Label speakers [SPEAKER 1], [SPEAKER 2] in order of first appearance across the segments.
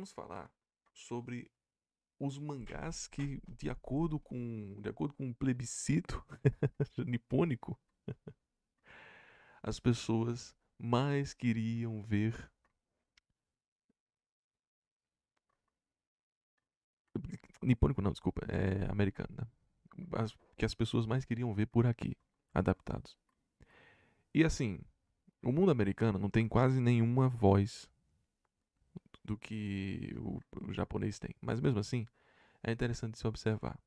[SPEAKER 1] vamos falar sobre os mangás que, de acordo com, de acordo com um plebiscito nipônico, as pessoas mais queriam ver. Nipônico não, desculpa, é americano, né? As, que as pessoas mais queriam ver por aqui, adaptados. E assim, o mundo americano não tem quase nenhuma voz do que o, o japonês tem. Mas mesmo assim, é interessante se observar.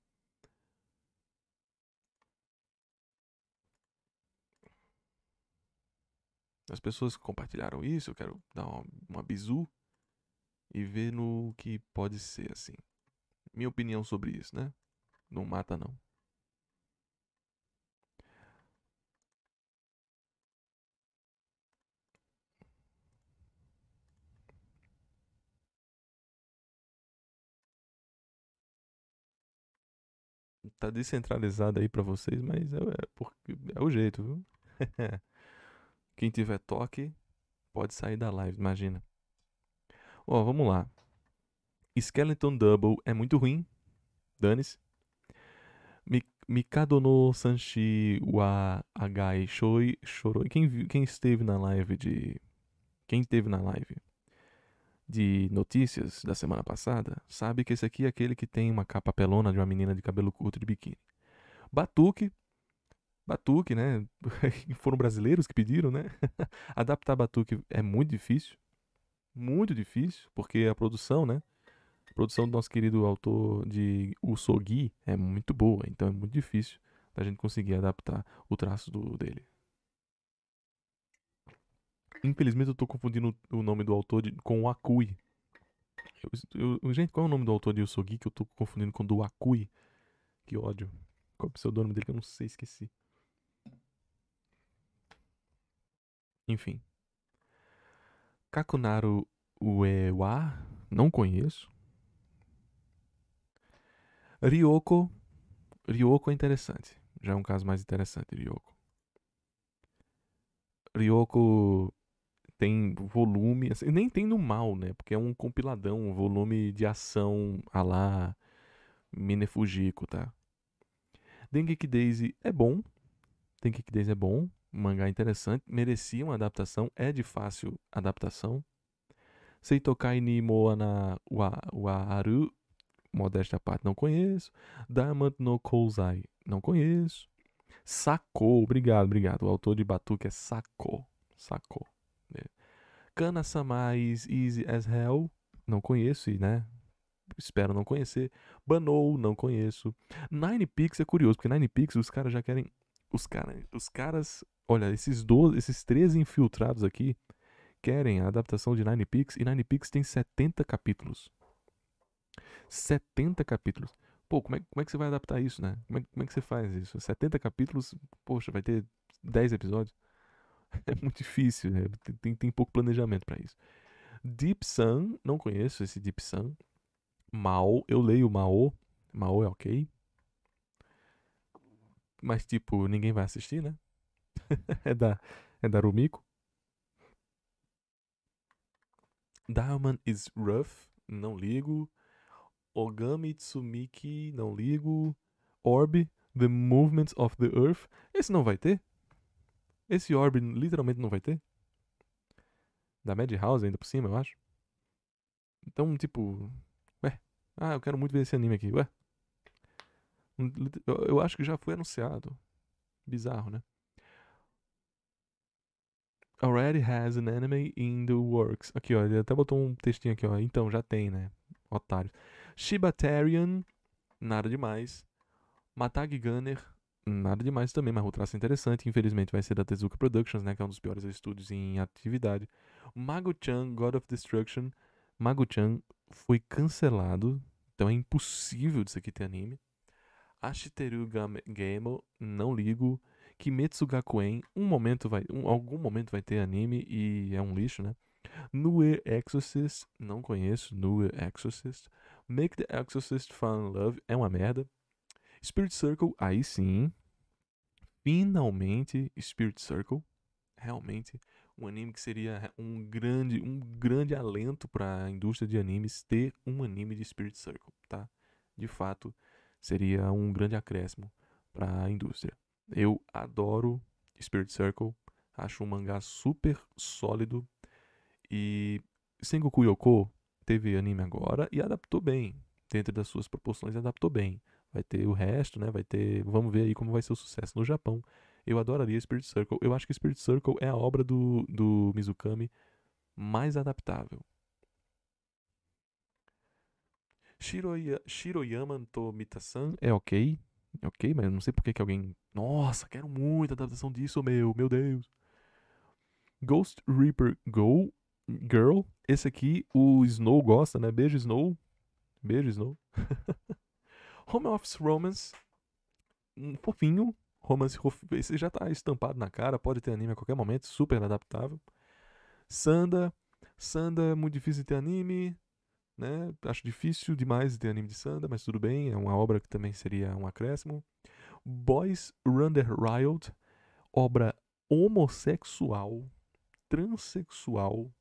[SPEAKER 1] As pessoas que compartilharam isso, eu quero dar uma, uma bizu e ver no que pode ser assim. Minha opinião sobre isso, né? Não mata não. tá descentralizado aí para vocês, mas é, é, porque, é o jeito, viu? Quem tiver toque pode sair da live, imagina. Ó, oh, vamos lá. Skeleton Double é muito ruim. Dane-se. Mikado no Sanchi wa Agai Shoi Shoroi. Quem, quem esteve na live de. Quem esteve na live de notícias da semana passada sabe que esse aqui é aquele que tem uma capa pelona de uma menina de cabelo curto de biquíni. Batuque, Batuque, né? Foram brasileiros que pediram, né? Adaptar Batuque é muito difícil. Muito difícil, porque a produção, né? A produção do nosso querido autor de Gui é muito boa, então é muito difícil da gente conseguir adaptar o traço do, dele. Infelizmente eu tô confundindo o nome do autor de, com o Akui. Eu, eu, gente, qual é o nome do autor de Eu que Eu tô confundindo com o do Akui. Que ódio. Qual é o pseudônimo dele que eu não sei, esqueci. Enfim. Kakunaru Uewa, não conheço. Ryoko. Ryoko é interessante. Já é um caso mais interessante, Ryoko. Ryoko tem volume, assim, nem tem no mal, né? Porque é um compiladão, um volume de ação a lá Mine tá? tá? Dengeki Daisy é bom, Dengeki Daisy é bom, mangá interessante, merecia uma adaptação, é de fácil adaptação. Seitokai ni Moana wa, wa Aru, modesta parte, não conheço. Diamond no Kozai, não conheço. Sacou, obrigado, obrigado. O autor de Batuque é Sacou, Sacou. Kana-sama is easy as hell. Não conheço e, né? Espero não conhecer. Banou, não conheço. Nine Pix é curioso, porque Nine Pix os caras já querem. Os, cara, os caras. Olha, esses dois, esses 13 infiltrados aqui querem a adaptação de Nine Pix e Nine Pix tem 70 capítulos. 70 capítulos. Pô, como é, como é que você vai adaptar isso, né? Como é, como é que você faz isso? 70 capítulos, poxa, vai ter 10 episódios. É muito difícil, né? tem, tem pouco planejamento para isso. Deep Sun, não conheço esse Deep Sun. Mao, eu leio Mao. Mao é ok. Mas, tipo, ninguém vai assistir, né? é, da, é da Rumiko. Diamond is Rough, não ligo. Ogami Tsumiki, não ligo. Orb, The Movements of the Earth. Esse não vai ter? Esse orb literalmente não vai ter? Da Madhouse ainda por cima, eu acho. Então, tipo. Ué. Ah, eu quero muito ver esse anime aqui. Ué. Hum, eu, eu acho que já foi anunciado. Bizarro, né? Already has an anime in the works. Aqui, ó. Ele até botou um textinho aqui, ó. Então, já tem, né? Otário. Shibatarian. Nada demais. Matag Gunner nada demais também, mas o traço é interessante. Infelizmente vai ser da Tezuka Productions, né? Que é um dos piores estúdios em atividade. Mago-chan, God of Destruction. Mago-chan foi cancelado. Então é impossível disso aqui ter anime. Ashiteru Gamo, não ligo. Kimetsu Gakuen, um momento vai, um, algum momento vai ter anime e é um lixo, né? Nue Exorcist, não conheço Nue Exorcist. Make the Exorcist Fun Love, é uma merda. Spirit Circle, aí sim. Finalmente, Spirit Circle. Realmente um anime que seria um grande, um grande alento para a indústria de animes ter um anime de Spirit Circle, tá? De fato, seria um grande acréscimo para a indústria. Eu adoro Spirit Circle, acho um mangá super sólido e Sengoku Yoko teve anime agora e adaptou bem, dentro das suas proporções adaptou bem vai ter o resto, né? Vai ter. Vamos ver aí como vai ser o sucesso no Japão. Eu adoraria Spirit Circle. Eu acho que Spirit Circle é a obra do, do Mizukami mais adaptável. Shiroya, Shiroyama tomita Mitasan é ok. É ok, mas eu não sei por que alguém. Nossa, quero muito a adaptação disso, meu, meu Deus. Ghost Reaper Go Girl. Esse aqui o Snow gosta, né? Beijo, Snow. Beijo, Snow. Home Office Romance, um fofinho, romance esse já tá estampado na cara, pode ter anime a qualquer momento, super adaptável. Sanda, Sanda é muito difícil de ter anime, né? Acho difícil demais de ter anime de Sanda, mas tudo bem, é uma obra que também seria um acréscimo. Boys the Riot, obra homossexual, transexual,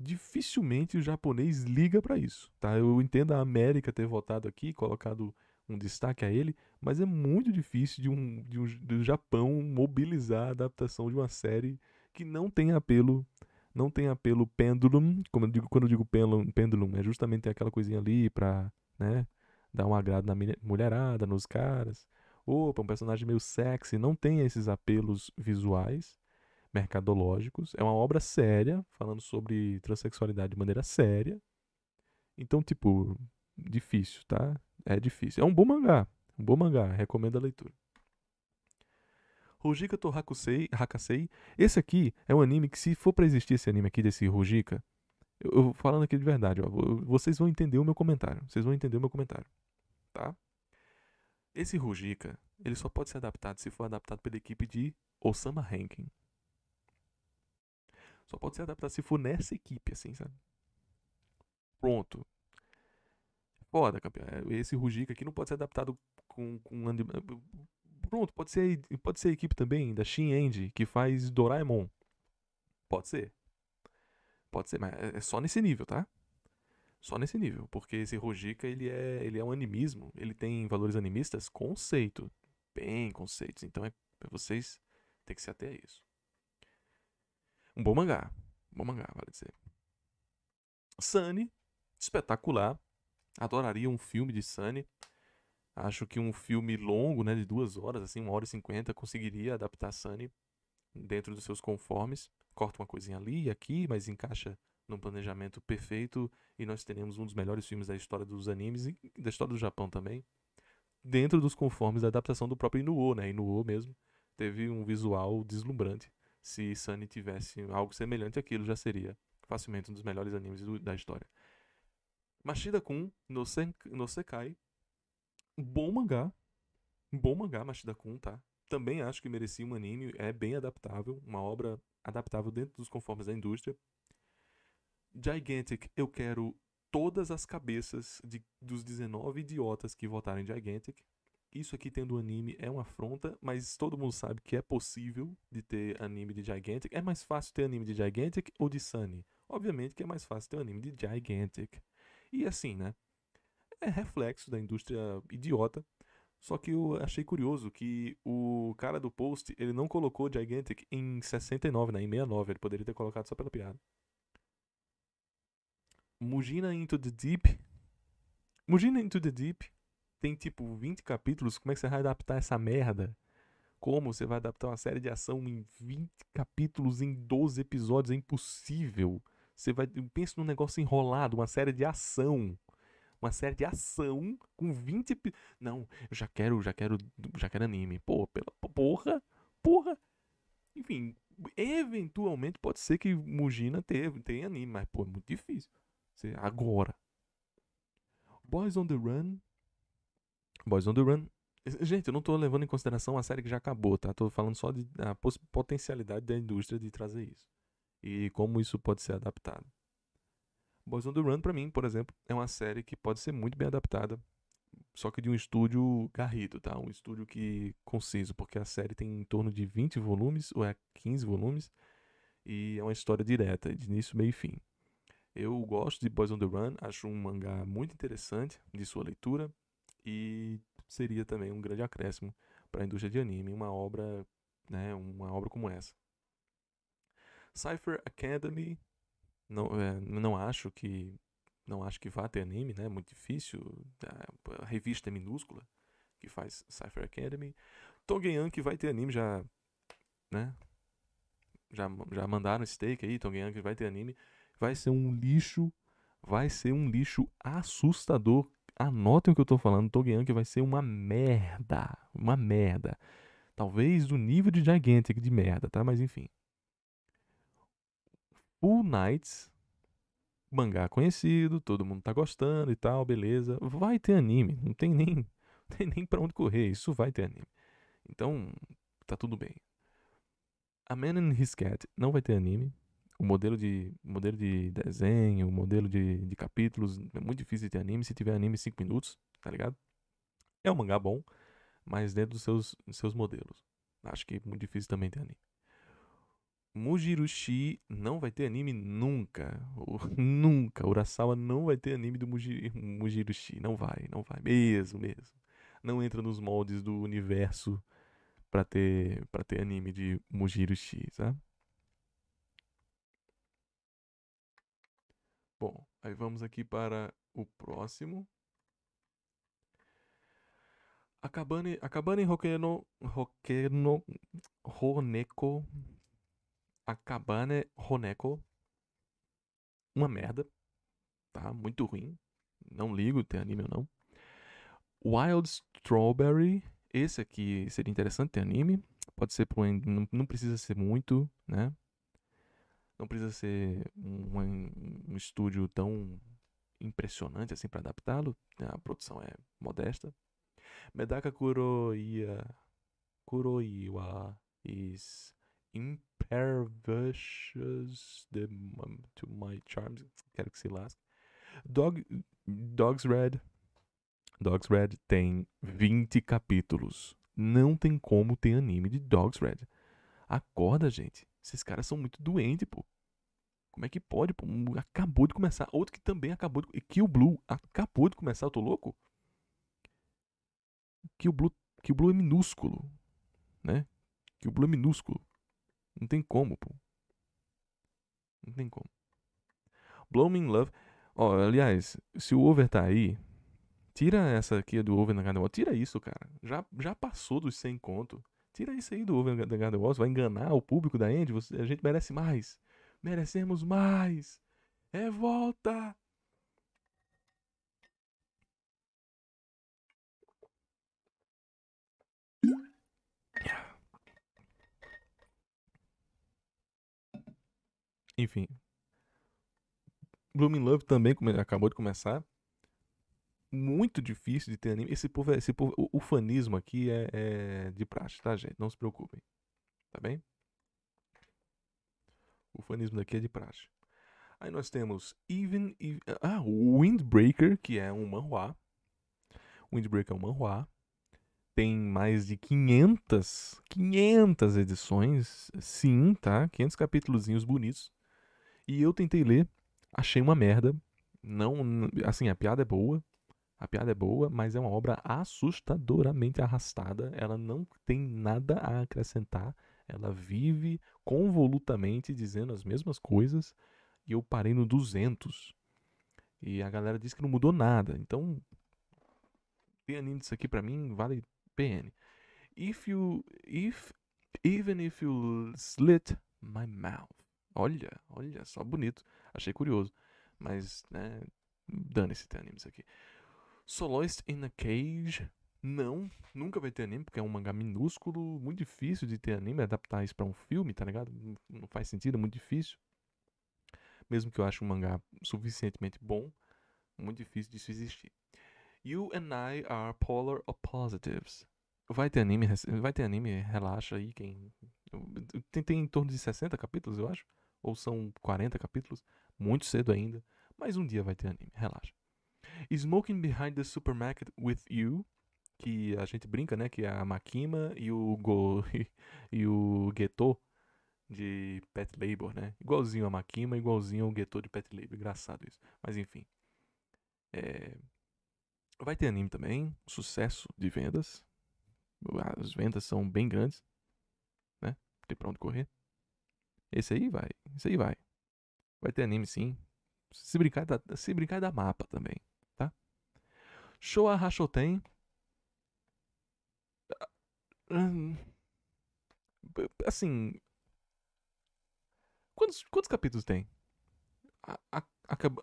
[SPEAKER 1] dificilmente o japonês liga para isso, tá? Eu entendo a América ter votado aqui, colocado um destaque a ele, mas é muito difícil de um, de um do Japão mobilizar a adaptação de uma série que não tem apelo, não tem apelo pendulum, como eu digo, quando eu digo pendulum, é justamente aquela coisinha ali para, né, dar um agrado na mulherada, nos caras. Opa, um personagem meio sexy, não tem esses apelos visuais mercadológicos. É uma obra séria, falando sobre transexualidade de maneira séria. Então, tipo, difícil, tá? É difícil. É um bom mangá. Um bom mangá. Recomendo a leitura. Rujika to Hakusei, Hakasei. Esse aqui é um anime que, se for para existir esse anime aqui desse Rujika, eu, eu, falando aqui de verdade, ó, vocês vão entender o meu comentário. Vocês vão entender o meu comentário, tá? Esse Rujika, ele só pode ser adaptado se for adaptado pela equipe de Osama Rankin. Só pode se adaptar se for nessa equipe, assim, sabe? Pronto. Foda, campeão. É, esse Rugica aqui não pode ser adaptado com, com eh, Pronto, pode ser, pode ser a equipe também da Shin End, que faz Doraemon. Pode ser. Pode ser, mas é, é só nesse nível, tá? Só nesse nível, porque esse Rujica ele é, ele é um animismo, ele tem valores animistas, conceito, bem conceitos. Então é, é vocês tem que se ater a isso. Um bom mangá. Um bom mangá, vale dizer. Sunny, espetacular. Adoraria um filme de Sunny. Acho que um filme longo, né, de duas horas, assim, uma hora e cinquenta, conseguiria adaptar Sunny dentro dos seus conformes. Corta uma coisinha ali e aqui, mas encaixa num planejamento perfeito e nós teremos um dos melhores filmes da história dos animes e da história do Japão também, dentro dos conformes da adaptação do próprio Inuo, né? Inuo mesmo teve um visual deslumbrante. Se Sunny tivesse algo semelhante àquilo, já seria facilmente um dos melhores animes do, da história. Machida kun no, sen, no Sekai. Bom mangá. Bom mangá, Machida kun tá? Também acho que merecia um anime. É bem adaptável. Uma obra adaptável dentro dos conformes da indústria. Gigantic, eu quero todas as cabeças de, dos 19 idiotas que votaram em Gigantic isso aqui tendo anime é uma afronta, mas todo mundo sabe que é possível de ter anime de Gigantic. É mais fácil ter anime de Gigantic ou de Sunny? Obviamente que é mais fácil ter anime de Gigantic. E assim, né? É reflexo da indústria idiota. Só que eu achei curioso que o cara do post, ele não colocou Gigantic em 69, né? Em 69, ele poderia ter colocado só pela piada. Mugina Into the Deep. Mugina Into the Deep tem tipo 20 capítulos, como é que você vai adaptar essa merda? Como você vai adaptar uma série de ação em 20 capítulos, em 12 episódios? É impossível. Você vai. Pensa num negócio enrolado, uma série de ação. Uma série de ação com 20. Não, eu já quero, já quero, já quero anime. Pô, pela porra, porra. Enfim, eventualmente pode ser que Mugina tenha tenha anime, mas pô, é muito difícil. Você, agora. Boys on the Run Boys on the Run. Gente, eu não tô levando em consideração a série que já acabou, tá? Tô falando só da potencialidade da indústria de trazer isso. E como isso pode ser adaptado. Boys on the Run, pra mim, por exemplo, é uma série que pode ser muito bem adaptada, só que de um estúdio garrido, tá? Um estúdio que conciso, porque a série tem em torno de 20 volumes, ou é 15 volumes, e é uma história direta, de início, meio e fim. Eu gosto de Boys on the Run, acho um mangá muito interessante de sua leitura, e seria também um grande acréscimo para a indústria de anime, uma obra, né, uma obra como essa. Cypher Academy, não, é, não acho que não acho que vá ter anime, né? É muito difícil. É, a revista é minúscula que faz Cypher Academy. Togeyan que vai ter anime já, né? Já, já mandaram steak aí, Togeyan que vai ter anime. Vai ser um lixo, vai ser um lixo assustador anotem o que eu tô falando, que vai ser uma merda, uma merda. Talvez do nível de Gigantic de merda, tá? Mas enfim. Full Nights, mangá conhecido, todo mundo tá gostando e tal, beleza. Vai ter anime, não tem nem, não tem nem pra onde correr, isso vai ter anime. Então, tá tudo bem. A Man and His Cat não vai ter anime, o modelo de, modelo de desenho, o modelo de, de capítulos. É muito difícil de ter anime. Se tiver anime, 5 minutos, tá ligado? É um mangá bom, mas dentro dos seus, dos seus modelos. Acho que é muito difícil também ter anime. Mujirushi não vai ter anime nunca. nunca. Urasawa não vai ter anime do Muji, Mujirushi. Não vai, não vai. Mesmo, mesmo. Não entra nos moldes do universo para ter, pra ter anime de Mujirushi, sabe? Aí vamos aqui para o próximo. Acabane, Akabane Hokeno, Hokeno, Honeko, Akabane Honeko. É Uma merda, tá? Muito ruim. Não ligo ter anime ou não. Wild Strawberry, esse aqui seria interessante ter anime. Pode ser pro não precisa ser muito, né? Não precisa ser um, um estúdio tão impressionante assim para adaptá-lo. Né, a produção é modesta. Medaka Kuroia Kuroiwa is impervious to my charms. Quero que se lasque. Dog, Dogs Red. Dogs Red tem 20 capítulos. Não tem como ter anime de Dogs Red. Acorda, gente. Esses caras são muito doentes, pô. Como é que pode, pô? Acabou de começar. Outro que também acabou de. Kill Blue acabou de começar, eu tô louco? Kill Blue, Kill Blue é minúsculo, né? Kill Blue é minúsculo. Não tem como, pô. Não tem como. Blow Me In Love. Ó, oh, aliás, se o over tá aí, tira essa aqui do over na canal. Tira isso, cara. Já, já passou dos 100 conto. Tira isso aí do Over the Garden Walls, vai enganar o público da Andy, você, a gente merece mais. Merecemos mais. é volta Enfim. Blooming Love também acabou de começar muito difícil de ter anime. Esse povo, é, esse povo o, o fanismo aqui é, é, de praxe, tá, gente? Não se preocupem. Tá bem? O fanismo daqui é de praxe. Aí nós temos Even, Even ah, Windbreaker, que é um manhwa. Windbreaker é um manhwa. Tem mais de 500, 500 edições, sim, tá? 500 capítulozinhos bonitos. E eu tentei ler, achei uma merda. Não, assim, a piada é boa, a piada é boa, mas é uma obra assustadoramente arrastada. Ela não tem nada a acrescentar. Ela vive convolutamente dizendo as mesmas coisas. E eu parei no 200. E a galera disse que não mudou nada. Então, ter anime disso aqui para mim vale PN. If you. If. Even if you slit my mouth. Olha, olha só, bonito. Achei curioso. Mas, né. Dane-se ter anime aqui. Soloist in a Cage. Não, nunca vai ter anime, porque é um mangá minúsculo, muito difícil de ter anime, adaptar isso para um filme, tá ligado? Não faz sentido, é muito difícil. Mesmo que eu ache um mangá suficientemente bom, muito difícil disso existir. You and I are polar opposites. Vai ter anime, vai ter anime, relaxa aí quem tem, tem em torno de 60 capítulos, eu acho, ou são 40 capítulos, muito cedo ainda, mas um dia vai ter anime, relaxa. Smoking Behind the Supermarket with You, que a gente brinca, né? Que é a Makima e o Go e o Geto de Pet Labor, né? Igualzinho a Makima, igualzinho ao Geto de Pet Labor. Engraçado isso. Mas enfim. É... Vai ter anime também, sucesso de vendas. As vendas são bem grandes, né? Tem pra onde correr. Esse aí vai, esse aí vai. Vai ter anime sim. Se brincar, se brincar da mapa também. Showa Hashoten. Ah, ah, ah, assim. Quantos, quantos capítulos tem? A, a,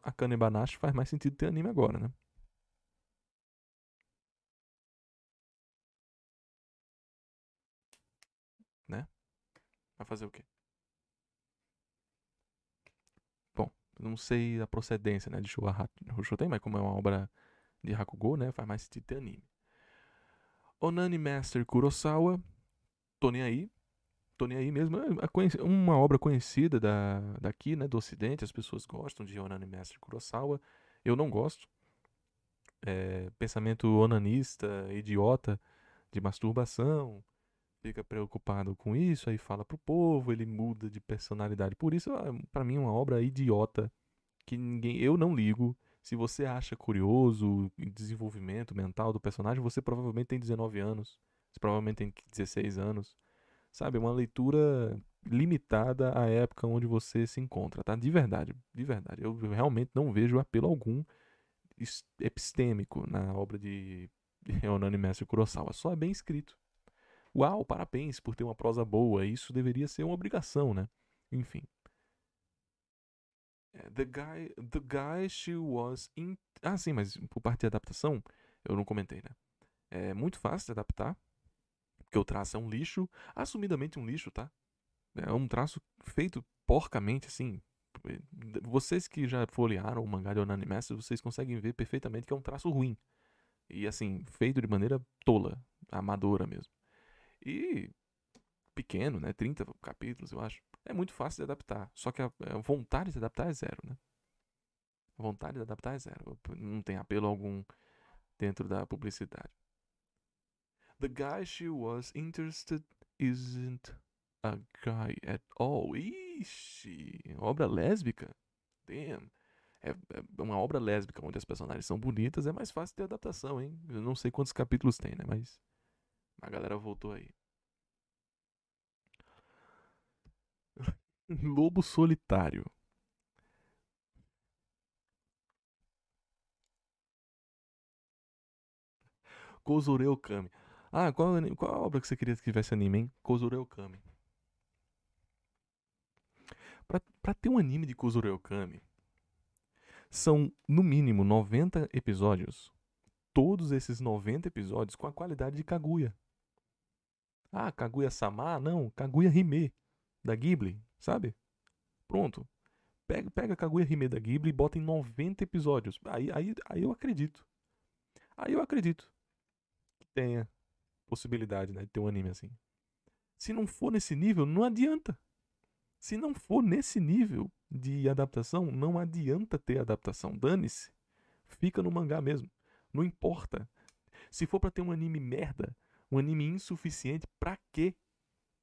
[SPEAKER 1] a Kanebanashi faz mais sentido ter anime agora, né? Né? Vai fazer o quê? Bom, não sei a procedência, né, de Showa Hashoten, mas como é uma obra de Hakugou, né? Faz mais sentido ter anime. Onani Master Kurosawa, tô nem aí. Tô nem aí mesmo. É, é uma obra conhecida da, daqui, né? Do ocidente, as pessoas gostam de Onani Master Kurosawa. Eu não gosto. É, pensamento onanista, idiota, de masturbação, fica preocupado com isso, aí fala pro povo, ele muda de personalidade. Por isso, é, para mim, é uma obra idiota que ninguém, eu não ligo. Se você acha curioso o desenvolvimento mental do personagem, você provavelmente tem 19 anos, você provavelmente tem 16 anos. Sabe, é uma leitura limitada à época onde você se encontra, tá? De verdade, de verdade. Eu realmente não vejo apelo algum epistêmico na obra de Reonani Mestre Kurosawa. Só é bem escrito. Uau, parabéns por ter uma prosa boa. Isso deveria ser uma obrigação, né? Enfim. The guy, the guy she was in... Ah, sim, mas por parte de adaptação, eu não comentei, né? É muito fácil de adaptar, porque o traço é um lixo, assumidamente um lixo, tá? É um traço feito porcamente, assim. Vocês que já folhearam o mangá de Onani vocês conseguem ver perfeitamente que é um traço ruim. E, assim, feito de maneira tola, amadora mesmo. E pequeno, né? 30 capítulos, eu acho é muito fácil de adaptar. Só que a, vontade de adaptar é zero, né? A vontade de adaptar é zero. Não tem apelo algum dentro da publicidade. The guy she was interested isn't a guy at all. Ixi, obra lésbica? Damn. É, é uma obra lésbica onde as personagens são bonitas, é mais fácil ter adaptação, hein? Eu não sei quantos capítulos tem, né? Mas a galera voltou aí. Lobo solitário. Kozureu Kami. Ah, qual, qual a obra que você queria que tivesse anime, hein? Kozureu Kami. Pra, pra ter um anime de Kozureu Kami, são, no mínimo, 90 episódios. Todos esses 90 episódios com a qualidade de Kaguya. Ah, Kaguya-sama? Não, Kaguya Hime, da Ghibli. Sabe? Pronto. Pega, pega Kaguya Hime da Ghibli e bota em 90 episódios. Aí, aí, aí eu acredito. Aí eu acredito que tenha possibilidade né, de ter um anime assim. Se não for nesse nível, não adianta. Se não for nesse nível de adaptação, não adianta ter adaptação. Dane-se. Fica no mangá mesmo. Não importa. Se for para ter um anime merda, um anime insuficiente, pra quê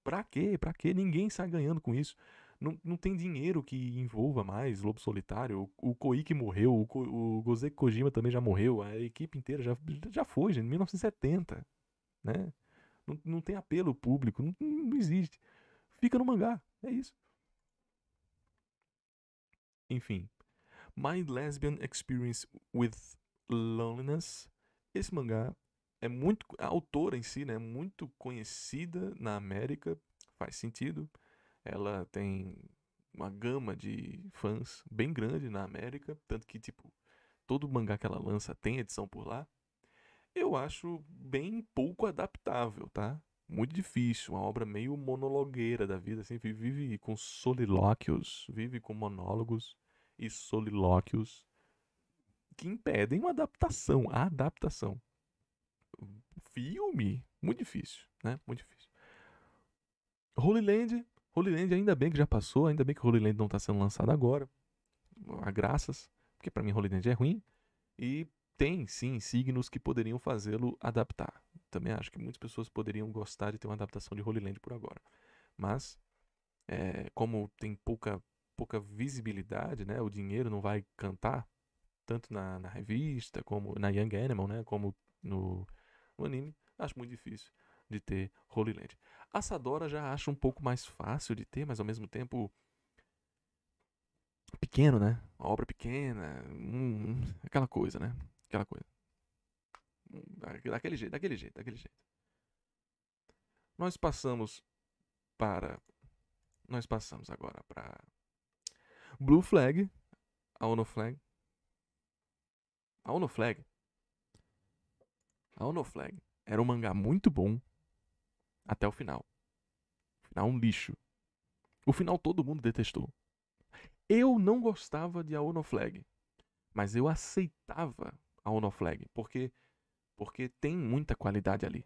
[SPEAKER 1] Pra quê? Pra quê? Ninguém sai ganhando com isso. Não, não tem dinheiro que envolva mais Lobo Solitário. O, o Koike morreu, o, Ko, o Kojima também já morreu, a equipe inteira já, já foi, gente, em 1970. Né? Não, não tem apelo público, não, não existe. Fica no mangá, é isso. Enfim. My Lesbian Experience with Loneliness. Esse mangá é muito. A autora em si né, é muito conhecida na América, faz sentido. Ela tem uma gama de fãs bem grande na América, tanto que, tipo, todo mangá que ela lança tem edição por lá. Eu acho bem pouco adaptável, tá? Muito difícil, uma obra meio monologueira da vida, assim, vive com solilóquios, vive com monólogos e solilóquios que impedem uma adaptação, a adaptação filme, muito difícil, né? Muito difícil. Holy Land, Holy Land ainda bem que já passou, ainda bem que Holy Land não está sendo lançado agora. A graças, porque para mim Holy Land é ruim. E tem sim signos que poderiam fazê-lo adaptar. Também acho que muitas pessoas poderiam gostar de ter uma adaptação de Holy Land por agora. Mas é, como tem pouca pouca visibilidade, né? O dinheiro não vai cantar tanto na, na revista como na Young Animal, né? Como no o anime, acho muito difícil de ter Holy Land. A Sadora já acho um pouco mais fácil de ter, mas ao mesmo tempo pequeno, né? Uma obra pequena, hum, aquela coisa, né? Aquela coisa. Hum, daquele jeito, daquele jeito, daquele jeito. Nós passamos para nós passamos agora para Blue Flag, a Ono Flag. A Ono Flag a Ono Flag era um mangá muito bom até o final. O final um lixo. O final todo mundo detestou. Eu não gostava de A Ono Flag, mas eu aceitava A Ono Flag porque porque tem muita qualidade ali.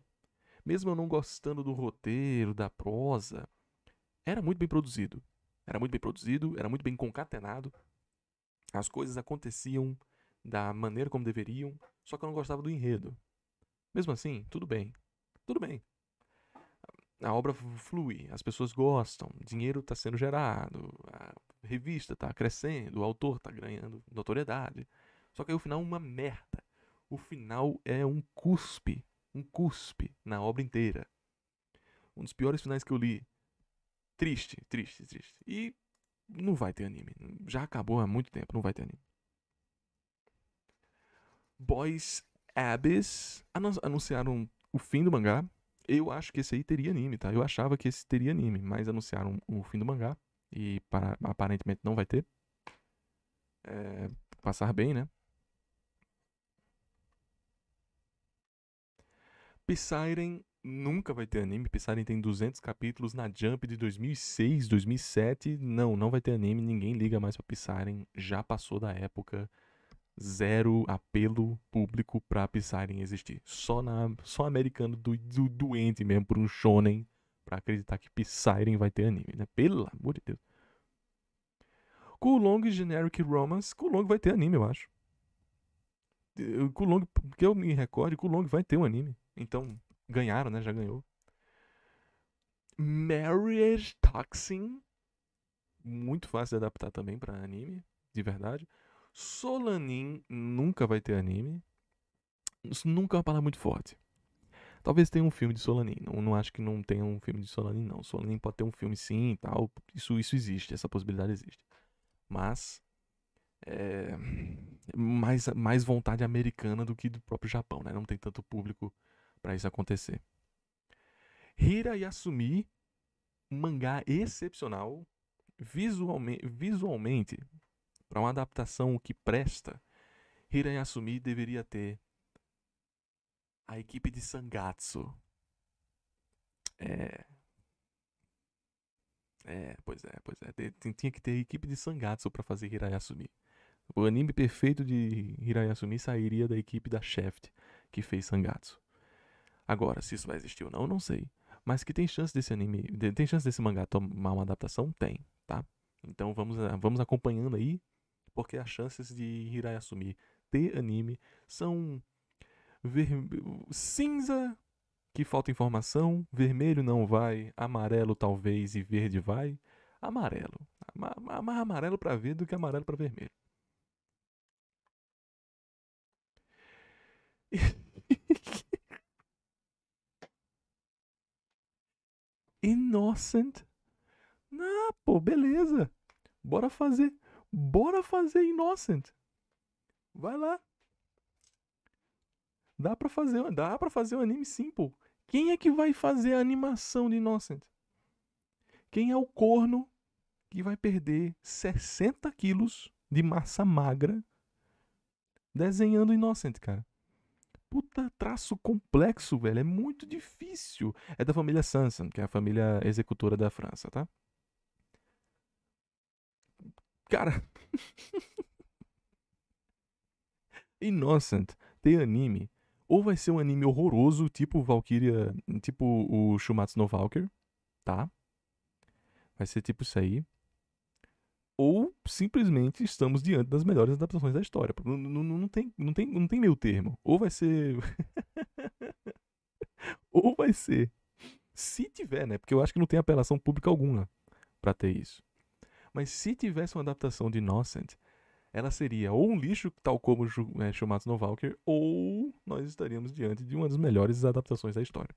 [SPEAKER 1] Mesmo eu não gostando do roteiro, da prosa, era muito bem produzido. Era muito bem produzido, era muito bem concatenado. As coisas aconteciam da maneira como deveriam, só que eu não gostava do enredo. Mesmo assim, tudo bem. Tudo bem. A obra flui, as pessoas gostam, dinheiro está sendo gerado, a revista está crescendo, o autor está ganhando notoriedade. Só que aí o final é uma merda. O final é um cuspe, um cuspe na obra inteira. Um dos piores finais que eu li. Triste, triste, triste. E não vai ter anime. Já acabou há muito tempo, não vai ter anime. Boys Abyss anunciaram o fim do mangá. Eu acho que esse aí teria anime, tá? Eu achava que esse teria anime, mas anunciaram o fim do mangá. E para, aparentemente não vai ter. É, passar bem, né? Psyren nunca vai ter anime. Psyren tem 200 capítulos na Jump de 2006, 2007. Não, não vai ter anime. Ninguém liga mais pra Psyren. Já passou da época zero apelo público pra Psyren existir. Só na só americano do, do doente mesmo por um shonen pra acreditar que Psyren vai ter anime, né? Pelo amor de Deus. Kulong Generic Romance, Kulong vai ter anime, eu acho. Kulong, que eu me recorde, Kulong vai ter um anime. Então, ganharam, né? Já ganhou. Marriage Toxin. Muito fácil de adaptar também para anime, de verdade. Solanin nunca vai ter anime. Isso nunca é uma palavra muito forte. Talvez tenha um filme de Solanin. Não, não acho que não tenha um filme de Solanin, não. Solanin pode ter um filme sim e tal. Isso, isso existe, essa possibilidade existe. Mas. É, mais, mais vontade americana do que do próprio Japão, né? Não tem tanto público para isso acontecer. Hira Yasumi, mangá excepcional. visualmente para uma adaptação que presta, Hirayasumi deveria ter a equipe de Sangatsu. É. É, pois é, pois é. Tinha que ter a equipe de Sangatsu para fazer Hirayasumi. O anime perfeito de Hirayasumi sairia da equipe da Shaft, que fez Sangatsu. Agora, se isso vai existir ou não, não sei. Mas que tem chance desse anime, tem chance desse mangá tomar uma adaptação? Tem, tá? Então vamos, ah, vamos acompanhando aí porque as chances de Hirai assumir ter anime são ver... cinza que falta informação, vermelho não vai, amarelo talvez e verde vai. Amarelo. Mais amarelo para ver do que amarelo para vermelho. Innocent. Ah, pô, beleza. Bora fazer bora fazer Innocent. Vai lá. Dá pra fazer, dá para fazer um anime simple. Quem é que vai fazer a animação de Innocent? Quem é o corno que vai perder 60 quilos de massa magra desenhando Innocent, cara? Puta traço complexo, velho. É muito difícil. É da família Sanson, que é a família executora da França, tá? Cara. Innocent tem anime. Ou vai ser um anime horroroso, tipo Valkyria. Tipo o Shumatsu no Valkyr, tá? Vai ser tipo isso aí. Ou simplesmente estamos diante das melhores adaptações da história. Não, não, não tem, não, tem, não tem meio termo. Ou vai ser. ou vai ser. Se tiver, né? Porque eu acho que não tem apelação pública alguma para ter isso. Mas se tivesse uma adaptação de Innocent, ela seria ou um lixo, tal como é, Schumacher no Valkyr, ou nós estaríamos diante de uma das melhores adaptações da história.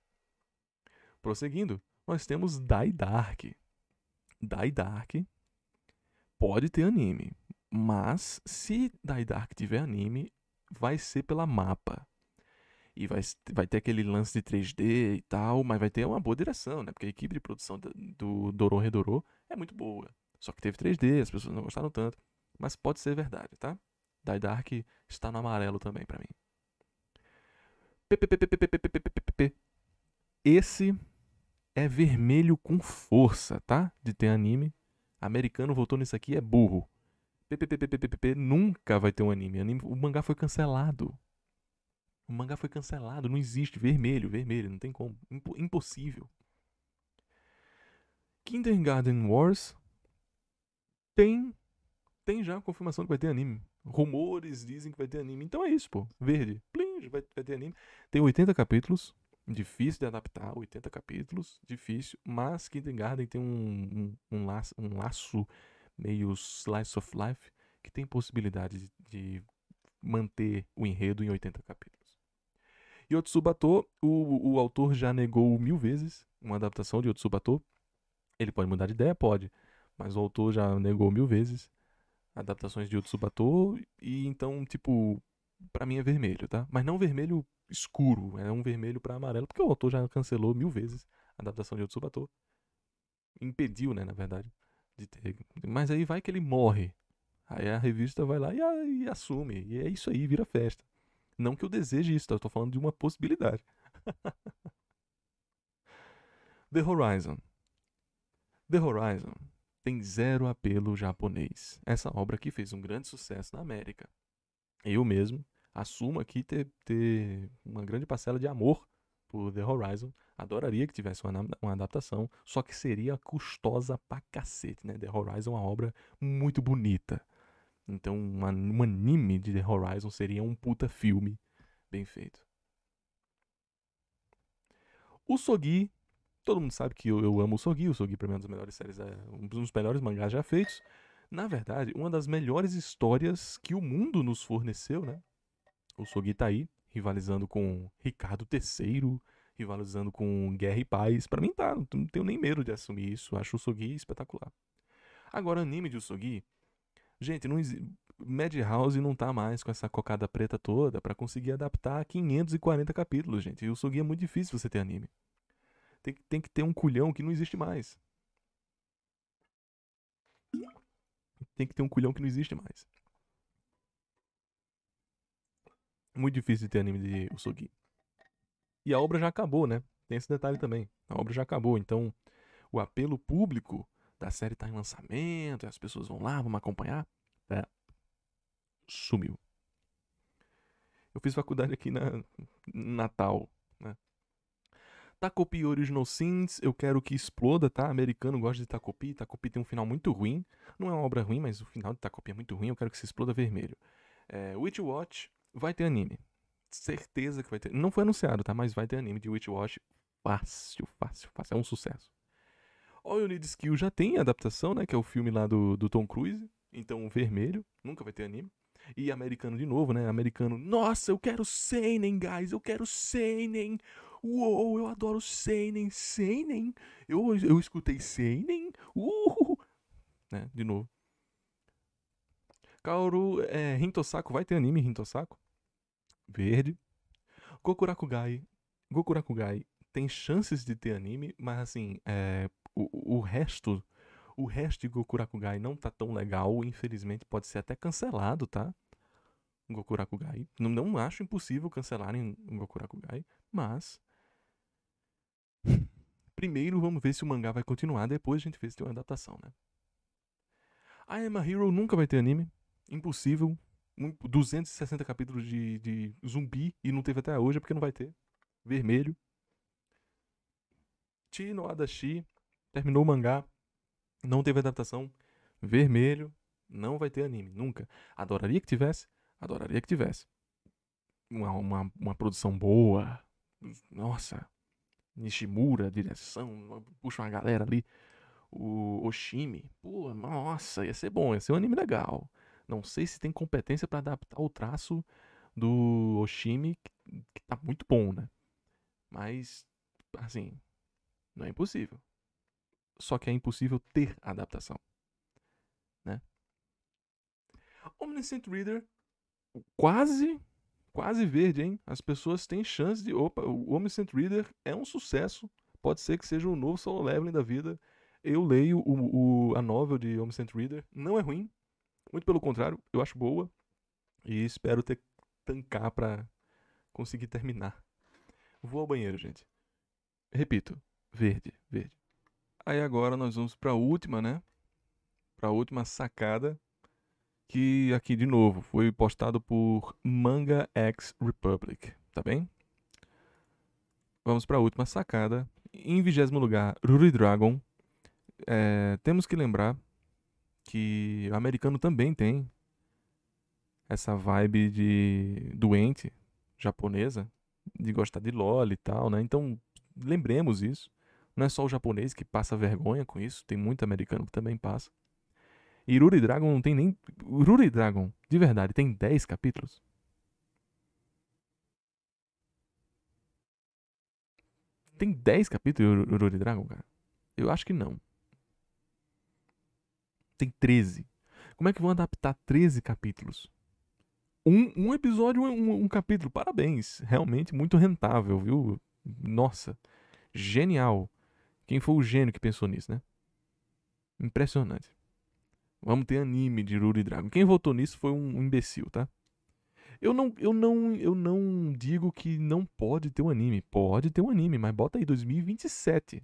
[SPEAKER 1] Prosseguindo, nós temos Die Dark. Die Dark pode ter anime, mas se Die Dark tiver anime, vai ser pela mapa. E vai, vai ter aquele lance de 3D e tal, mas vai ter uma boa direção, né? Porque a equipe de produção do *Doron Redorou* é muito boa. Só que teve 3D, as pessoas não gostaram tanto. Mas pode ser verdade, tá? Die Dark está no amarelo também para mim. Esse é vermelho com força, tá? De ter anime. Americano votou nisso aqui é burro. nunca vai ter um anime. O mangá foi cancelado. O mangá foi cancelado. Não existe. Vermelho, vermelho. Não tem como. impossível. Kindergarten Wars tem tem já confirmação que vai ter anime. Rumores dizem que vai ter anime. Então é isso, pô. Verde. Plim, vai, vai ter anime. Tem 80 capítulos. Difícil de adaptar, 80 capítulos. Difícil. Mas Kingdom Garden tem um, um, um, laço, um laço meio slice of life que tem possibilidade de, de manter o enredo em 80 capítulos. E o, o autor já negou mil vezes uma adaptação de Otsubato. Ele pode mudar de ideia? Pode mas o autor já negou mil vezes adaptações de Yotsubato, e então, tipo, para mim é vermelho, tá? Mas não vermelho escuro, é um vermelho para amarelo, porque o autor já cancelou mil vezes a adaptação de Yotsubato. Impediu, né, na verdade, de ter. Mas aí vai que ele morre. Aí a revista vai lá e, e assume, e é isso aí, vira festa. Não que eu deseje isso, tá? Eu tô falando de uma possibilidade. The Horizon. The Horizon tem zero apelo japonês. Essa obra aqui fez um grande sucesso na América. Eu mesmo assumo aqui ter, ter uma grande parcela de amor por The Horizon. Adoraria que tivesse uma, uma adaptação, só que seria custosa pra cacete, né? The Horizon é uma obra muito bonita. Então, uma, um anime de The Horizon seria um puta filme bem feito. O Sogi Todo mundo sabe que eu, eu amo o Sogi, o Sogi pra mim é uma das melhores séries, é um dos melhores mangás já feitos. Na verdade, uma das melhores histórias que o mundo nos forneceu, né? O Sogi tá aí, rivalizando com Ricardo III, rivalizando com Guerra e Paz. Para mim tá, não tenho nem medo de assumir isso, acho o Sogi espetacular. Agora, anime de Usogi, gente, não Madhouse não tá mais com essa cocada preta toda para conseguir adaptar 540 capítulos, gente. E o Usogi é muito difícil você ter anime. Tem, tem que ter um culhão que não existe mais. Tem que ter um culhão que não existe mais. Muito difícil de ter anime de Usogi. E a obra já acabou, né? Tem esse detalhe também. A obra já acabou, então o apelo público da série tá em lançamento, as pessoas vão lá, vão acompanhar. É. Sumiu. Eu fiz faculdade aqui na Natal. Takopi Original Sins, eu quero que exploda, tá? Americano gosta de Takopi, Takopi tem um final muito ruim. Não é uma obra ruim, mas o final de Takopi é muito ruim, eu quero que se exploda vermelho. É, Witch Watch vai ter anime. Certeza que vai ter. Não foi anunciado, tá? Mas vai ter anime de Witch Watch. Fácil, fácil, fácil. É um sucesso. All You Need Skill já tem adaptação, né? Que é o filme lá do, do Tom Cruise. Então, vermelho. Nunca vai ter anime. E americano de novo, né? Americano, nossa, eu quero seinen, guys, eu quero seinen. Uou, eu adoro seinen, seinen. Eu, eu escutei seinen. Uh, né? De novo. Kaoru, é, Hintosaku, vai ter anime Hintosaku? Verde. Gokurakugai, Gokurakugai tem chances de ter anime, mas assim, é, o, o resto o resto de Goku Rakugai não tá tão legal, infelizmente pode ser até cancelado, tá? Goku Rakugai. Não, não acho impossível cancelarem Goku Rakugai, mas. Primeiro vamos ver se o mangá vai continuar, depois a gente vê se tem uma adaptação, né? I Am a Hero nunca vai ter anime. Impossível. 260 capítulos de, de zumbi e não teve até hoje, é porque não vai ter. Vermelho. Chi no Adachi terminou o mangá, não teve adaptação. Vermelho não vai ter anime, nunca. Adoraria que tivesse, adoraria que tivesse. Uma, uma, uma produção boa. Nossa. Nishimura, direção, puxa uma galera ali. O Oshimi, pô, nossa, ia ser bom, ia ser um anime legal. Não sei se tem competência para adaptar o traço do Oshimi, que, que tá muito bom, né? Mas, assim, não é impossível só que é impossível ter adaptação. Né? Omniscient Reader, quase, quase verde, hein? As pessoas têm chance de. Opa, o Omniscient Reader é um sucesso. Pode ser que seja o um novo solo leveling da vida. Eu leio o, o, a novel de Omniscient Reader. Não é ruim. Muito pelo contrário, eu acho boa. E espero ter tancar pra conseguir terminar. Vou ao banheiro, gente. Repito, verde, verde. Aí agora nós vamos para a última, né? Para a última sacada, que aqui de novo foi postado por Manga X Republic, tá bem? Vamos para a última sacada. Em vigésimo lugar, Ruri Dragon. É, temos que lembrar que o americano também tem essa vibe de doente japonesa, de gostar de LOL e tal, né? Então, lembremos isso. Não é só o japonês que passa vergonha com isso, tem muito americano que também passa. E Ruri Dragon não tem nem. Ruri Dragon, de verdade, tem 10 capítulos. Tem 10 capítulos de Ruri Dragon, cara? Eu acho que não. Tem 13. Como é que vão adaptar 13 capítulos? Um, um episódio, um, um capítulo. Parabéns. Realmente muito rentável, viu? Nossa. Genial. Quem foi o gênio que pensou nisso, né? Impressionante. Vamos ter anime de Ruri Dragon. Quem votou nisso foi um imbecil, tá? Eu não, eu não, eu não digo que não pode ter um anime. Pode ter um anime, mas bota aí 2027.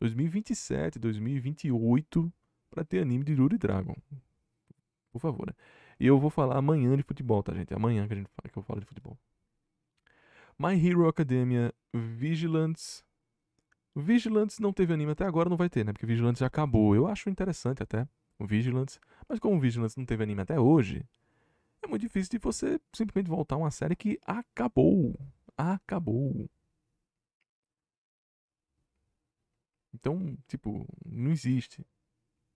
[SPEAKER 1] 2027, 2028 para ter anime de Ruri Dragon. Por favor, né? E eu vou falar amanhã de futebol, tá, gente? Amanhã que, a gente, que eu falo de futebol. My Hero Academia Vigilance Vigilantes não teve anime até agora, não vai ter, né? Porque Vigilantes já acabou. Eu acho interessante até o Vigilantes. Mas como o Vigilantes não teve anime até hoje, é muito difícil de você simplesmente voltar a uma série que acabou. Acabou. Então, tipo, não existe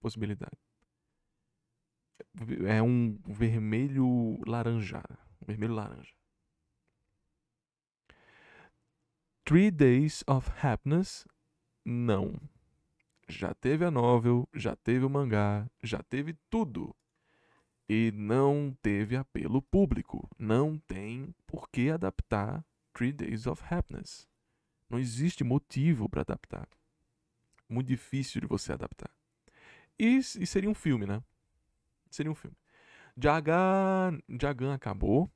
[SPEAKER 1] possibilidade. É um vermelho laranja Vermelho laranja. Three Days of Happiness, não. Já teve a novel, já teve o mangá, já teve tudo. E não teve apelo público. Não tem por que adaptar Three Days of Happiness. Não existe motivo para adaptar. Muito difícil de você adaptar. E, e, seria um filme, né? Seria um filme. Jagan, Jagan acabou.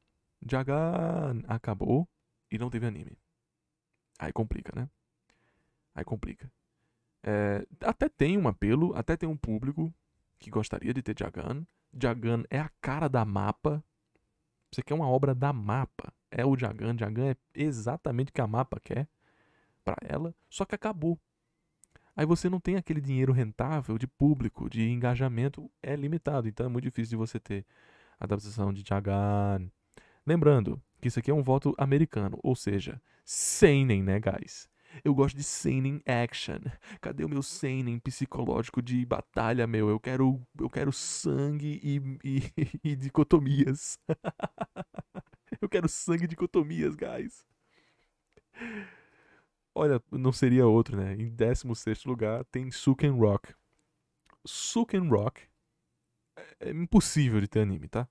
[SPEAKER 1] Jagan acabou e não teve anime. Aí complica, né? Aí complica. É, até tem um apelo, até tem um público que gostaria de ter Jagan. Jagan é a cara da mapa. Você quer é uma obra da mapa. É o Jagan. Jagan é exatamente o que a mapa quer para ela, só que acabou. Aí você não tem aquele dinheiro rentável de público, de engajamento, é limitado. Então é muito difícil de você ter a adaptação de Jagan. Lembrando que isso aqui é um voto americano, ou seja, seinen, né, guys? Eu gosto de seinen action. Cadê o meu seinen psicológico de batalha, meu? Eu quero, eu quero sangue e, e, e dicotomias. eu quero sangue e dicotomias, guys. Olha, não seria outro, né? Em 16 lugar tem Suken Rock. Suken Rock é, é impossível de ter anime, tá?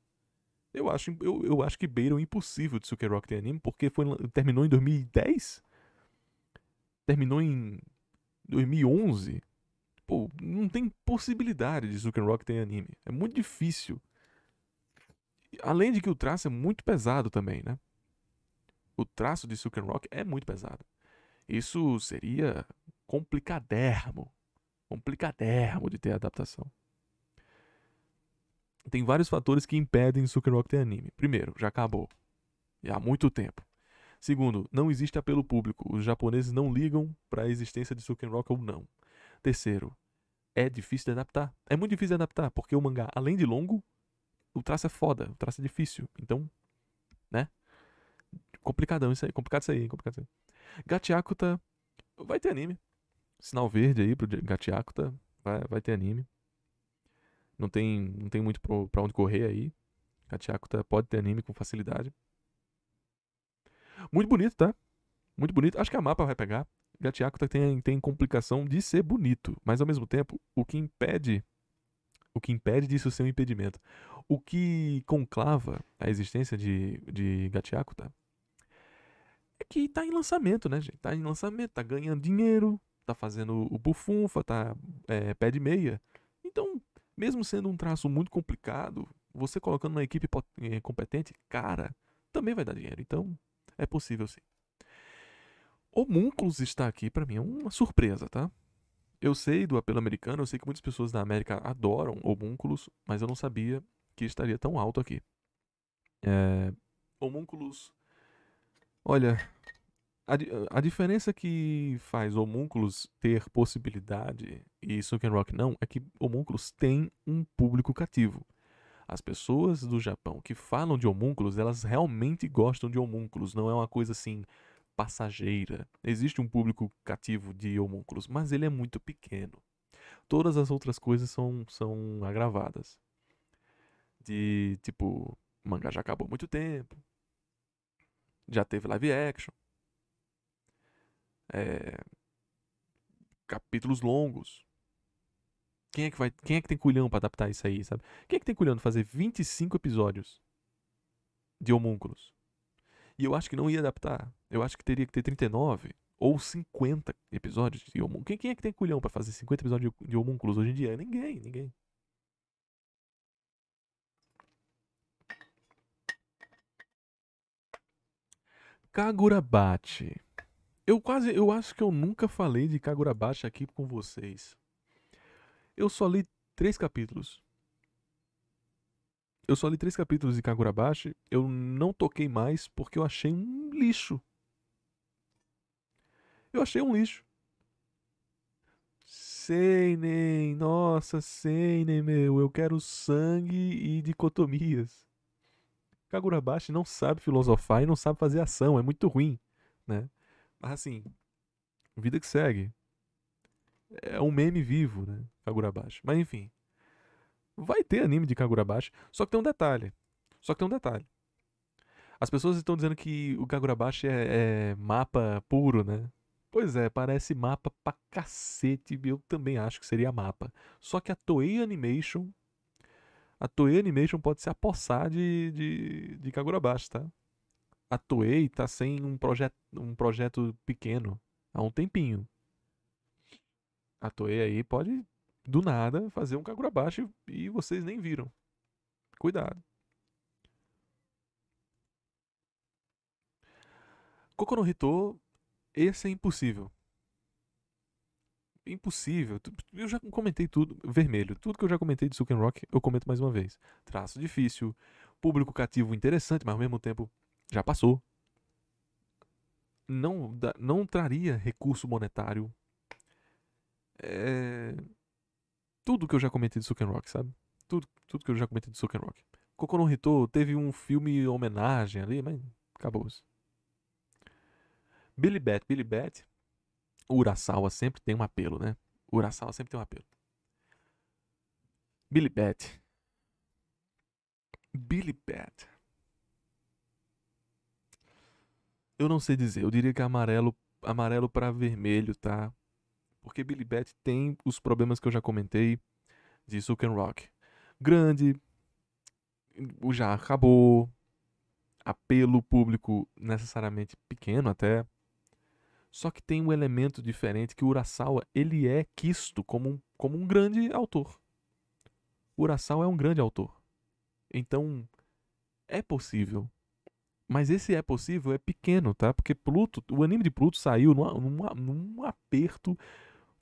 [SPEAKER 1] eu acho, eu, eu acho que beira o é impossível de Suki Rock ter anime, porque foi, terminou em 2010? Terminou em 2011? Pô, não tem possibilidade de Suki Rock ter anime. É muito difícil. Além de que o traço é muito pesado também, né? O traço de Suki Rock é muito pesado. Isso seria complicadermo. Complicadermo de ter adaptação tem vários fatores que impedem Sucker Rock ter anime. Primeiro, já acabou. E há muito tempo. Segundo, não existe apelo público. Os japoneses não ligam para a existência de Sucker Rock ou não. Terceiro, é difícil de adaptar. É muito difícil de adaptar, porque o mangá, além de longo, o traço é foda, o traço é difícil. Então, né? Complicadão isso aí, complicado isso aí, complicado isso aí. Gatiakuta vai ter anime. Sinal verde aí pro Gatiakuta, vai, vai ter anime. Não tem, não tem muito para onde correr aí. Katiako tá, pode ter anime com facilidade. Muito bonito, tá? Muito bonito. Acho que a mapa vai pegar. Gatiakuta tá, tem, tem complicação de ser bonito, mas ao mesmo tempo, o que impede o que impede disso ser um impedimento. O que conclava a existência de, de Gatiakuta tá? é que tá em lançamento, né, gente? Tá em lançamento, tá ganhando dinheiro, tá fazendo o bufunfa, tá é, pé de meia. Então, mesmo sendo um traço muito complicado, você colocando uma equipe eh, competente, cara, também vai dar dinheiro. Então, é possível sim. Homúnculos está aqui, para mim, é uma surpresa, tá? Eu sei do apelo americano, eu sei que muitas pessoas da América adoram homúnculos, mas eu não sabia que estaria tão alto aqui. É... Homúnculos. Olha, a, a diferença que faz homúnculos ter possibilidade e Sunken não é que homúnculos tem um público cativo. As pessoas do Japão que falam de homúnculos, elas realmente gostam de homúnculos, não é uma coisa assim passageira. Existe um público cativo de homúnculos, mas ele é muito pequeno. Todas as outras coisas são, são agravadas. De tipo, o mangá já acabou há muito tempo. Já teve live action é, capítulos longos. Quem é que vai, quem é que tem culhão para adaptar isso aí, sabe? Quem é que tem culhão de fazer 25 episódios de homúnculos? E eu acho que não ia adaptar. Eu acho que teria que ter 39 ou 50 episódios de homúnculos. Quem, quem é que tem culhão para fazer 50 episódios de, de homúnculos hoje em dia? Ninguém, ninguém. Bate eu quase, eu acho que eu nunca falei de Kagura Baixa aqui com vocês. Eu só li três capítulos. Eu só li três capítulos de Kagura Baixa. Eu não toquei mais porque eu achei um lixo. Eu achei um lixo. Seinen, nossa, Seinen, meu, eu quero sangue e dicotomias. Kagurabashi não sabe filosofar e não sabe fazer ação, é muito ruim, né? Mas assim, vida que segue. É um meme vivo, né? Kagurabashi. Mas enfim. Vai ter anime de Kagurabashi. Só que tem um detalhe. Só que tem um detalhe. As pessoas estão dizendo que o Kagurabashi é, é mapa puro, né? Pois é, parece mapa pra cacete. Eu também acho que seria mapa. Só que a Toei Animation. A Toei Animation pode se apossar de, de, de Kagurabashi, tá? A Toei tá sem um, projeto, um projeto pequeno há um tempinho. A Toei aí pode, do nada, fazer um Kagura baixo e vocês nem viram. Cuidado. Coco no Hito, esse é impossível. Impossível. Eu já comentei tudo. Vermelho. Tudo que eu já comentei de Suken Rock, eu comento mais uma vez. Traço difícil, público cativo interessante, mas ao mesmo tempo já passou. Não, não traria recurso monetário. É... Tudo que eu já comentei de Suken Rock, sabe? Tudo, tudo que eu já comentei de Suken Rock. Kokono Hito teve um filme homenagem ali, mas acabou isso. Billy Bat, Billy Bat. Urasawa sempre tem um apelo, né? Urasawa sempre tem um apelo. Billy Bat. Billy Bat. Eu não sei dizer, eu diria que é amarelo, amarelo para vermelho, tá? Porque Billy Bat tem os problemas que eu já comentei de Suken Rock. Grande, já acabou, apelo público necessariamente pequeno até. Só que tem um elemento diferente que o Urasawa, ele é quisto como um, como um grande autor. O Urasawa é um grande autor. Então, é possível mas esse é possível é pequeno, tá? Porque Pluto, o anime de Pluto saiu numa, numa, num aperto.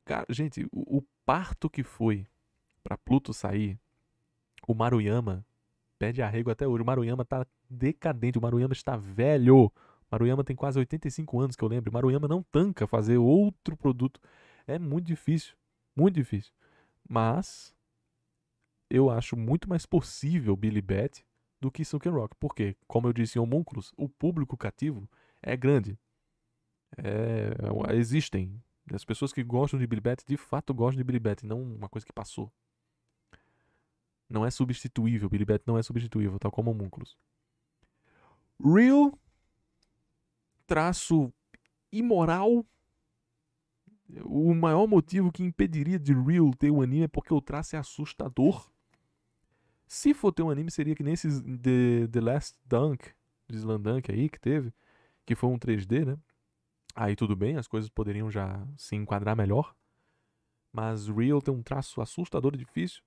[SPEAKER 1] Cara, gente, o, o parto que foi para Pluto sair, o Maruyama pede arrego até hoje. O Maruyama tá decadente, o Maruyama está velho. Maruyama tem quase 85 anos que eu lembro. Maruyama não tanca fazer outro produto. É muito difícil, muito difícil. Mas eu acho muito mais possível Billy Bat do que Silken Rock. Porque, como eu disse em Homúnculos, o público cativo é grande. É, existem. As pessoas que gostam de Billy Bat de fato gostam de Billy Bat, não uma coisa que passou. Não é substituível. Billy Bat não é substituível, tal como Homúnculos. Real traço imoral. O maior motivo que impediria de Real ter o anime é porque o traço é assustador se for ter um anime, seria que nesse The, The Last Dunk, Slandunk aí que teve, que foi um 3D, né? Aí tudo bem, as coisas poderiam já se enquadrar melhor. Mas Real tem um traço assustador e difícil.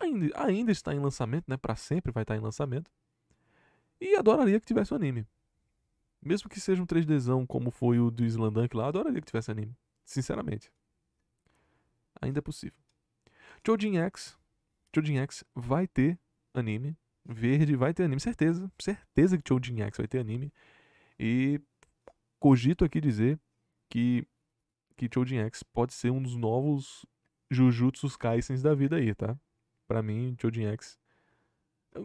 [SPEAKER 1] Ainda, ainda está em lançamento, né? Para sempre vai estar em lançamento. E adoraria que tivesse um anime. Mesmo que seja um 3Dzão como foi o do Slandunk lá, adoraria que tivesse anime. Sinceramente. Ainda é possível. Chojin X Chojin X vai ter anime. Verde vai ter anime, certeza. Certeza que Chojin X vai ter anime. E cogito aqui dizer que, que Chojin X pode ser um dos novos Jujutsu Kaisens da vida aí, tá? Pra mim, Chojin X.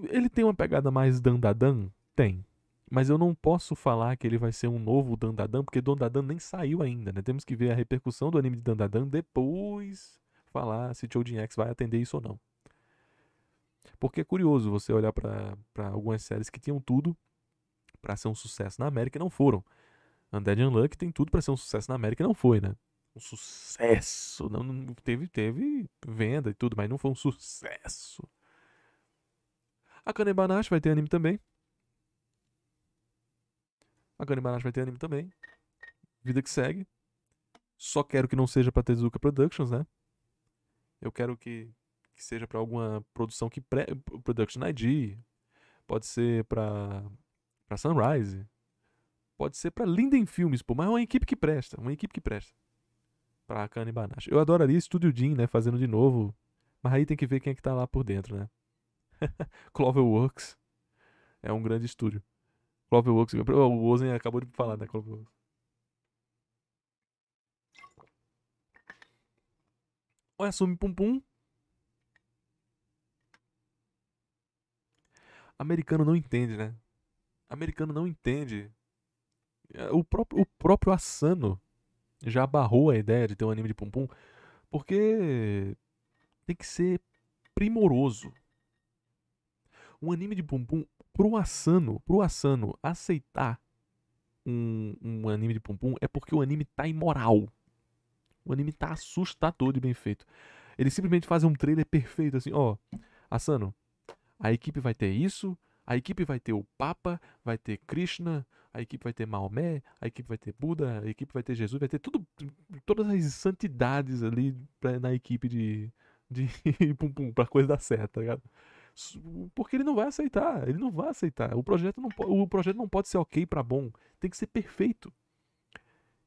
[SPEAKER 1] Ele tem uma pegada mais dandadan? Tem. Mas eu não posso falar que ele vai ser um novo Dandadan, porque Dandadan nem saiu ainda, né? Temos que ver a repercussão do anime de Dandadan depois falar se Chojin X vai atender isso ou não. Porque é curioso você olhar para algumas séries que tinham tudo para ser um sucesso na América e não foram. Undead Unluck tem tudo para ser um sucesso na América e não foi, né? Um sucesso. Não, não, teve, teve venda e tudo, mas não foi um sucesso. A Kanebanashi vai ter anime também. A Kanebanashi vai ter anime também. Vida que segue. Só quero que não seja pra Tezuka Productions, né? Eu quero que que seja para alguma produção que pré production ID, pode ser para para Sunrise, pode ser para Linden Filmes, pô, mas é uma equipe que presta, uma equipe que presta. Para Cana e Eu adoraria Studio Jim, né, fazendo de novo, mas aí tem que ver quem é que tá lá por dentro, né? Cloverworks é um grande estúdio. Cloverworks, o Ozen acabou de falar, né, Cloverworks. Olha, assume Pum Pum Americano não entende, né? Americano não entende. É, o próprio, o próprio Asano já barrou a ideia de ter um anime de Pum Pum, porque tem que ser primoroso. Um anime de Pum Pum, pro Asano, pro Asano aceitar um, um anime de Pum Pum é porque o anime tá imoral. O anime tá assustador de bem feito. Ele simplesmente faz um trailer perfeito, assim, ó. Asano, a equipe vai ter isso, a equipe vai ter o Papa, vai ter Krishna, a equipe vai ter Maomé, a equipe vai ter Buda, a equipe vai ter Jesus, vai ter tudo, todas as santidades ali pra, na equipe de, de pum pum, pra coisa dar certo, tá ligado? Porque ele não vai aceitar, ele não vai aceitar. O projeto não, o projeto não pode ser ok para bom, tem que ser perfeito.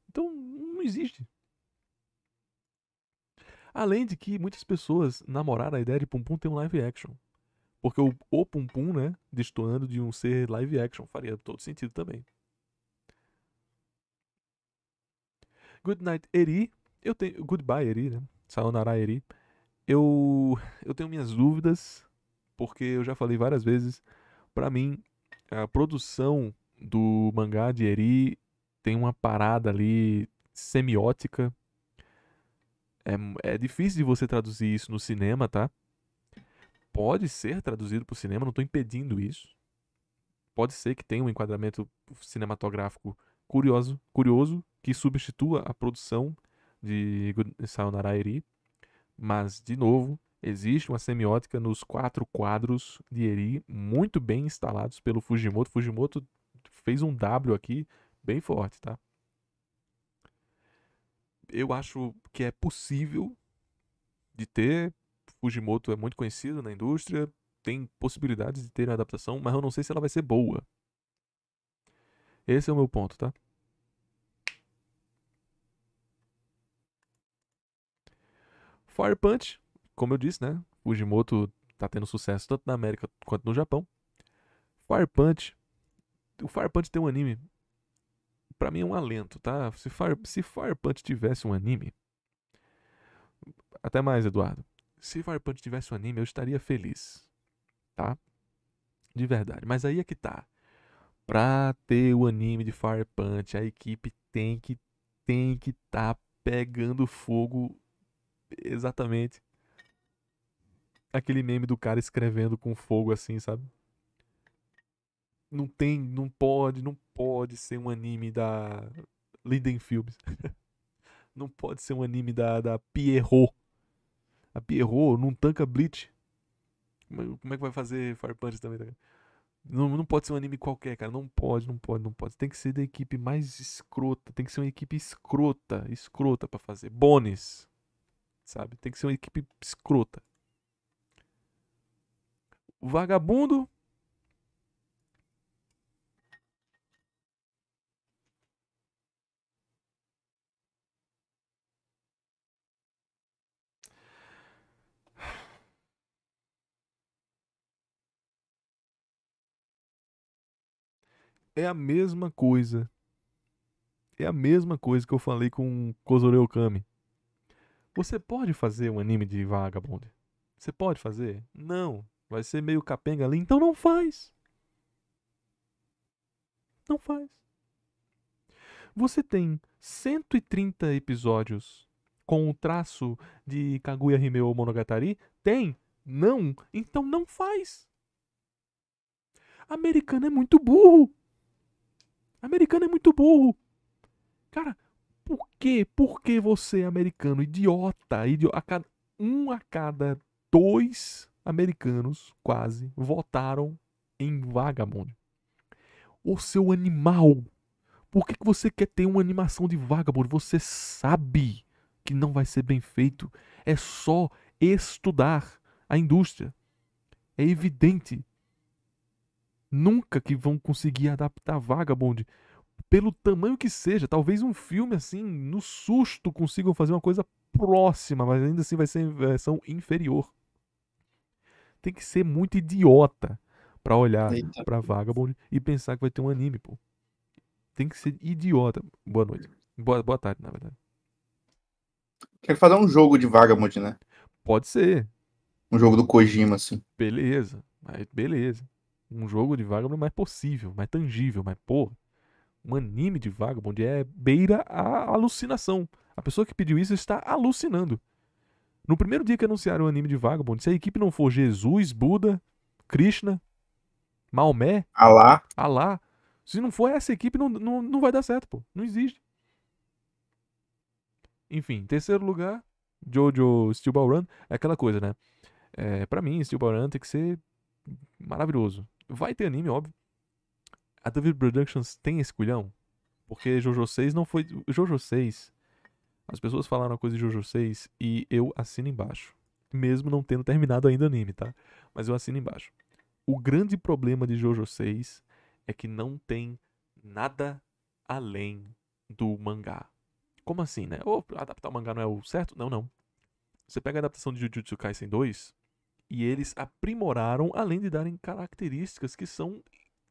[SPEAKER 1] Então não existe. Além de que muitas pessoas namoraram a ideia de Pum Pum ter um live action. Porque o, o Pum Pum, né? Destoando de um ser live action, faria todo sentido também. good night Eri. Eu tenho. Goodbye Eri, né? Sayonara Eri. Eu, eu tenho minhas dúvidas, porque eu já falei várias vezes. para mim, a produção do mangá de Eri tem uma parada ali semiótica. É, é difícil de você traduzir isso no cinema, tá? pode ser traduzido para o cinema, não estou impedindo isso. Pode ser que tenha um enquadramento cinematográfico curioso, curioso que substitua a produção de Sayonara Eri, mas, de novo, existe uma semiótica nos quatro quadros de Eri, muito bem instalados pelo Fujimoto. Fujimoto fez um W aqui bem forte, tá? Eu acho que é possível de ter Fujimoto é muito conhecido na indústria, tem possibilidades de ter a adaptação, mas eu não sei se ela vai ser boa. Esse é o meu ponto, tá? Fire Punch, como eu disse, né? Fujimoto tá tendo sucesso tanto na América quanto no Japão. Fire Punch, o Fire Punch tem um anime. Para mim é um alento, tá? Se Fire, se Fire Punch tivesse um anime, até mais, Eduardo se Firepunch tivesse um anime, eu estaria feliz. Tá? De verdade. Mas aí é que tá. Pra ter o anime de Firepunch, a equipe tem que tem que tá pegando fogo exatamente aquele meme do cara escrevendo com fogo assim, sabe? Não tem, não pode, não pode ser um anime da Liden Films. não pode ser um anime da da Pierrot a Pierrot não tanca Bleach. Como é que vai fazer Fire Punch também, tá? Não, não pode ser um anime qualquer, cara. Não pode, não pode, não pode. Tem que ser da equipe mais escrota. Tem que ser uma equipe escrota, escrota para fazer. Bones. Sabe? Tem que ser uma equipe escrota. O vagabundo é a mesma coisa. É a mesma coisa que eu falei com Kozore Okami. Você pode fazer um anime de Vagabond? Você pode fazer? Não. Vai ser meio capenga ali, então não faz. Não faz. Você tem 130 episódios com o traço de Kaguya Himeo Monogatari? Tem? Não? Então não faz. Americano é muito burro. Americano é muito burro. Cara, por que? Por que você, é americano, idiota, idiota a cada, um a cada dois americanos, quase, votaram em Vagabond? O seu animal! Por que, que você quer ter uma animação de Vagabond? Você sabe que não vai ser bem feito. É só estudar a indústria. É evidente nunca que vão conseguir adaptar Vagabond. Pelo tamanho que seja, talvez um filme assim, no susto, consigam fazer uma coisa próxima, mas ainda assim vai ser em eh, versão inferior. Tem que ser muito idiota para olhar para Vagabond e pensar que vai ter um anime, pô. Tem que ser idiota. Boa noite. Boa, boa tarde, na verdade. Quer fazer um jogo de Vagabond, né? Pode ser. Um jogo do Kojima, assim. Beleza. beleza um jogo de Vagabond mais possível, mais tangível, mas pô, um anime de Vagabond é beira a alucinação. A pessoa que pediu isso está alucinando. No primeiro dia que anunciaram o anime de Vagabond, se a equipe não for Jesus, Buda, Krishna, Maomé, Alá, Alá se não for essa equipe, não, não, não vai dar certo, pô. Não existe. Enfim, terceiro lugar, Jojo Steel Ball Run. É aquela coisa, né? É, para mim, Steel Ball Run tem que ser maravilhoso. Vai ter anime, óbvio. A David Productions tem esse culhão? Porque Jojo 6 não foi. Jojo 6. As pessoas falaram a coisa de Jojo 6 e eu assino embaixo. Mesmo não tendo terminado ainda o anime, tá? Mas eu assino embaixo. O grande problema de Jojo 6 é que não tem nada além do mangá. Como assim, né? Ou oh, adaptar o mangá não é o certo? Não, não. Você pega a adaptação de Jujutsu Kaisen 2, e eles aprimoraram, além de darem características que são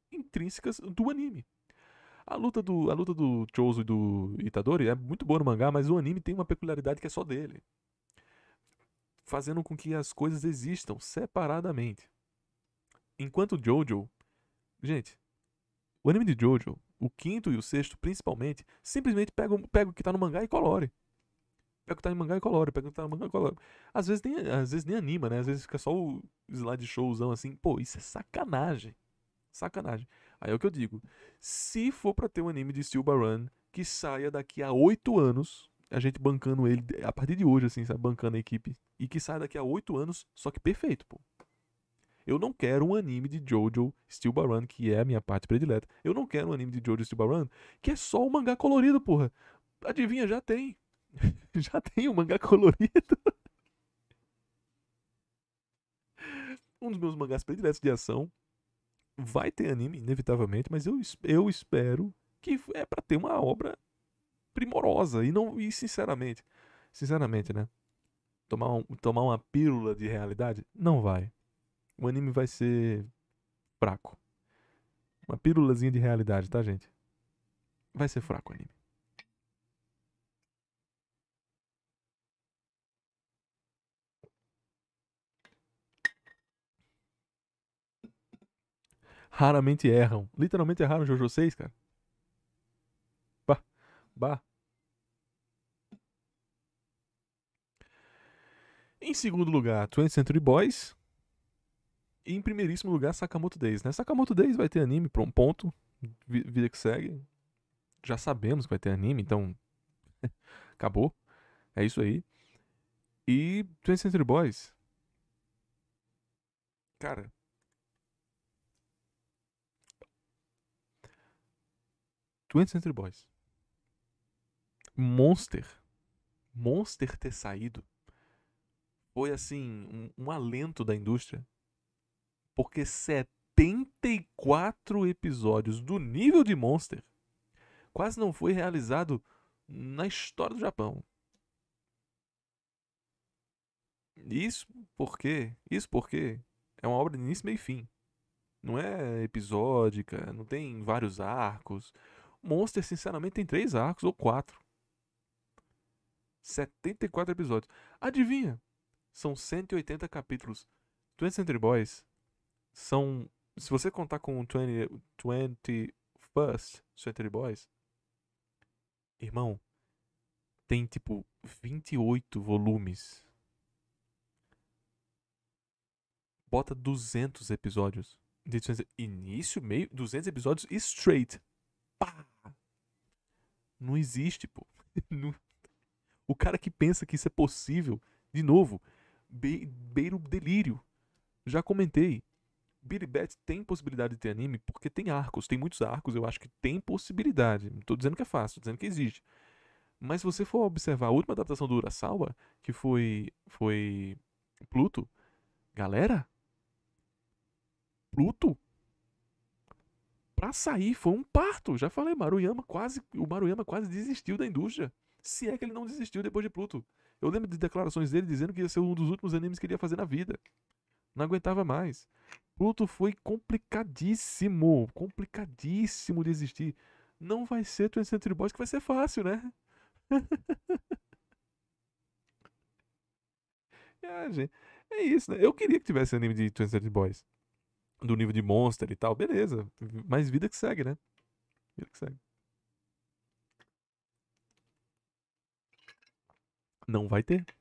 [SPEAKER 1] intrínsecas do anime. A luta do, a luta do Chozo e do Itadori é muito boa no mangá, mas o anime tem uma peculiaridade que é só dele. Fazendo com que as coisas existam separadamente. Enquanto Jojo. Gente, o anime de Jojo, o quinto e o sexto principalmente, simplesmente pega, pega o que está no mangá e colore. Pega o que tá em mangá e é colore, pega o que tá em mangá e é colore. Às vezes, nem, às vezes nem anima, né? Às vezes fica só o slideshowzão assim. Pô, isso é sacanagem. Sacanagem. Aí é o que eu digo. Se for para ter um anime de Steel Run que saia daqui a oito anos, a gente bancando ele, a partir de hoje, assim, sabe? Bancando a equipe. E que saia daqui a oito anos, só que perfeito, pô. Eu não quero um anime de Jojo Steel Baran que é a minha parte predileta. Eu não quero um anime de Jojo Steel Baran que é só o um mangá colorido, porra. Adivinha, já tem. Já tem um mangá colorido. um dos meus mangás prediletos de ação. Vai ter anime, inevitavelmente, mas eu, eu espero que é para ter uma obra primorosa. E não e sinceramente, sinceramente, né? Tomar, um, tomar uma pílula de realidade? Não vai. O anime vai ser fraco. Uma pílulazinha de realidade, tá, gente? Vai ser fraco o anime. raramente erram. Literalmente erraram Jojo 6, cara. Bah, bah. Em segundo lugar, 20th Century Boys. E em primeiríssimo lugar, Sakamoto Days, né? Sakamoto Days vai ter anime, para um ponto. Vida que segue. Já sabemos que vai ter anime, então. Acabou. É isso aí. E 20th Century Boys. Cara, 20 Century Boys. Monster. Monster ter saído foi assim um, um alento da indústria. Porque 74 episódios do nível de Monster quase não foi realizado na história do Japão. Isso porque, isso porque é uma obra de início, meio e fim. Não é episódica, não tem vários arcos. Monster, sinceramente, tem três arcos ou quatro. 74 episódios. Adivinha? São 180 capítulos. 20 Century Boys são. Se você contar com 20, 21st Century Boys, irmão, tem tipo 28 volumes. Bota 200 episódios. Início, meio. 200 episódios straight. Não existe, pô. O cara que pensa que isso é possível, de novo, be beira o delírio. Já comentei. Billy Bat tem possibilidade de ter anime porque tem arcos, tem muitos arcos, eu acho que tem possibilidade. Não tô dizendo que é fácil, tô dizendo que existe. Mas se você for observar a última adaptação do Urasawa, que foi foi Pluto, galera, Pluto para sair foi um parto. Já falei, Maruyama quase, o Maruyama quase desistiu da indústria. Se é que ele não desistiu depois de Pluto. Eu lembro de declarações dele dizendo que ia ser um dos últimos animes que ele ia fazer na vida. Não aguentava mais. Pluto foi complicadíssimo, complicadíssimo de existir. Não vai ser Twin Century Boys que vai ser fácil, né? é, gente, é isso, né? Eu queria que tivesse anime de Twin Century Boys do nível de Monster e tal, beleza. Mas vida que segue, né? Vida que segue. Não vai ter.